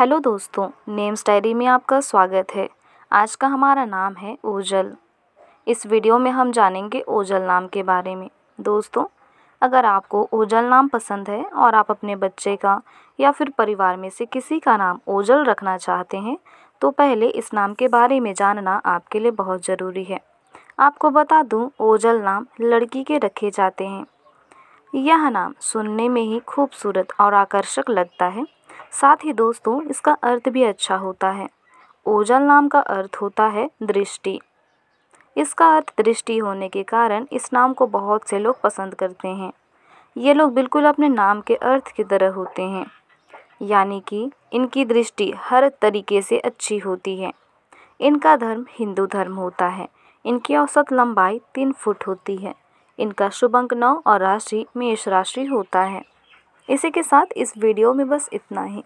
hello दोस्तों names diary में आपका स्वागत है आज का हमारा नाम है ओजल इस वीडियो में हम जानेंगे ओजल नाम के बारे में दोस्तों अगर आपको ओजल नाम पसंद है और आप अपने बच्चे का या फिर परिवार में से किसी का नाम ओजल रखना चाहते हैं तो पहले इस नाम के बारे में जानना आपके लिए बहुत ज़रूरी है आपको बता दूँ ओजल नाम लड़की के रखे जाते हैं यह नाम सुनने में ही खूबसूरत और आकर्षक लगता है साथ ही दोस्तों इसका अर्थ भी अच्छा होता है ओजल नाम का अर्थ होता है दृष्टि इसका अर्थ दृष्टि होने के कारण इस नाम को बहुत से लोग पसंद करते हैं ये लोग बिल्कुल अपने नाम के अर्थ की तरह होते हैं यानी कि इनकी दृष्टि हर तरीके से अच्छी होती है इनका धर्म हिंदू धर्म होता है इनकी औसत लंबाई तीन फुट होती है इनका शुभ अंक नौ और राशि मेष राशि होता है इसी के साथ इस वीडियो में बस इतना ही